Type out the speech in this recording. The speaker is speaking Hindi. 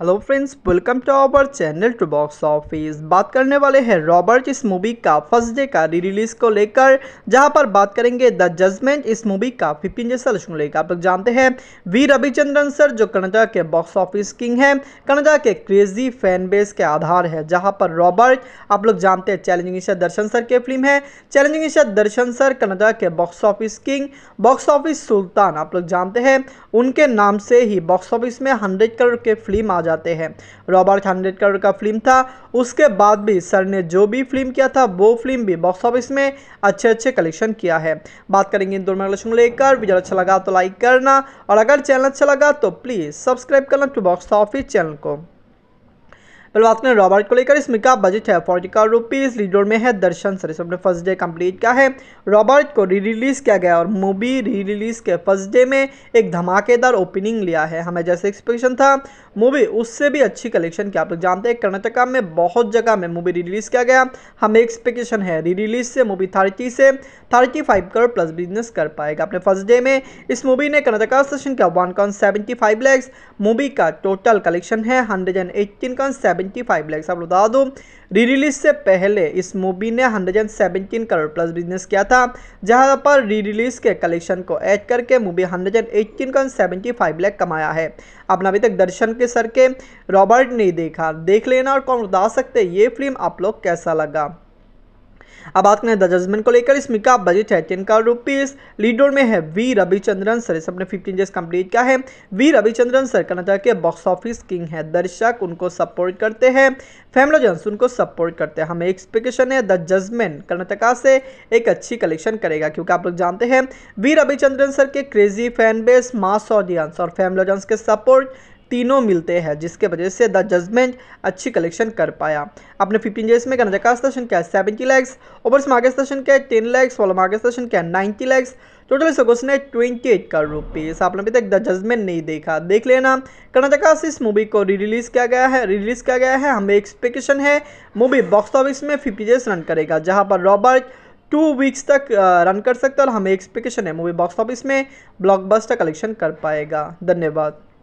hello friends welcome to our channel to box office बात करने वाले हैं रॉबर्ट इस मूवी का फर्स्ट डे का री रिलीज को लेकर जहां पर बात करेंगे द जजमेंट इस मूवी का फिफ्टीन जैसा को लेकर आप लोग जानते हैं वी रविचंद्रन सर जो कनाडा के बॉक्स ऑफिस किंग हैं कनाडा के क्रेजी फैन बेस के आधार है जहाँ पर रॉबर्ट आप लोग जानते हैं चैलेंजिंग ईशा दर्शन सर की फिल्म है चैलेंजिंग ईशा दर्शन सर कनाडा के box office king box office सुल्तान आप लोग जानते हैं उनके नाम से ही बॉक्स ऑफिस में हंड्रेड करोड़ के फिल्म जाते हैं रॉबर्ट हंड्रेडकर का फिल्म था उसके बाद भी सर ने जो भी फिल्म किया था वो फिल्म भी बॉक्स ऑफिस में अच्छे अच्छे कलेक्शन किया है बात करेंगे इन दोनों कलेक्शन लेकर वीडियो अच्छा लगा तो लाइक करना और अगर चैनल अच्छा लगा तो प्लीज़ सब्सक्राइब करना टू बॉक्स ऑफिस चैनल को पहले बात करें रॉबर्ट को लेकर इसमें का बजट है फोर्टी का रुपीज़ लीडर में है दर्शन सर इसमें फर्स्ट डे कंप्लीट किया है रॉबर्ट को री रिलीज़ किया गया और मूवी री रिलीज़ के फर्स्ट डे में एक धमाकेदार ओपनिंग लिया है हमें जैसे एक्सपेक्टेशन था मूवी उससे भी अच्छी कलेक्शन की आप लोग जानते हैं कर्नाटका में बहुत जगह में मूवी री रिलीज़ किया गया हमें एक्सपेक्टेशन है री रिलीज़ से मूवी थर्टी से thirty five crore plus business कर पाएगा अपने फर्स्ट डे में इस मूवी ने कर्नाटका सेशन का one crore seventy five lakhs movie का टोटल कलेक्शन है hundred and eighteen crore seven 175 lakhs आप बता दो री रिलीज से पहले इस मूवी ने 117 करोड़ प्लस बिजनेस किया था जहां पर री रिलीज के कलेक्शन को ऐड करके मूवी 118 का 75 लाख कमाया है अपना अभी तक दर्शन के सर के रॉबर्ट ने देखा देख लेना और कौन बता सकते ये फिल्म आप लोग कैसा लगा अब बात करें द जजमेंट को लेकर इसमें का बजट है ten crore rupees lead role में है वी रविचंद्रन सर इस अपने फिफ्टीन डेज कंप्लीट किया है वी रविचंद्रन सर कर्नाटक के बॉक्स ऑफिस किंग है दर्शक उनको सपोर्ट करते हैं फैमिली जन्स उनको सपोर्ट करते हैं हमें एक्सपेक्टेशन है द जजमेंट कर्नाटका से एक अच्छी कलेक्शन करेगा क्योंकि आप लोग जानते हैं वी रविचंद्रन सर के crazy fan base mass audience और फैमिली जन्स के सपोर्ट तीनों मिलते हैं जिसके वजह से द जजमेंट अच्छी कलेक्शन कर पाया अपने फिफ्टीन डेज में कर्नाटका स्टेशन क्या सेवेंटी लैक्स ओवर्स मागे स्टेशन क्या टेन लैक्स वॉलम आगे स्टेशन क्या नाइन्टी लैक्स टोटल इस ने ट्वेंटी एट करोड़ रुपीज़ आपने अभी तक द जजमेंट नहीं देखा देख लेना कर्नाटका से इस मूवी को री रिलीज़ किया गया है री रिलीज़ किया गया है हमें एक्सपेक्टेशन है मूवी बॉक्स ऑफिस में फिफ्टी डेज रन करेगा जहाँ पर रॉबर्ट टू वीक्स तक रन कर सकता है और हमें एक्सपेक्टेशन है मूवी बॉक्स ऑफिस में ब्लॉकबस्टर कलेक्शन कर पाएगा धन्यवाद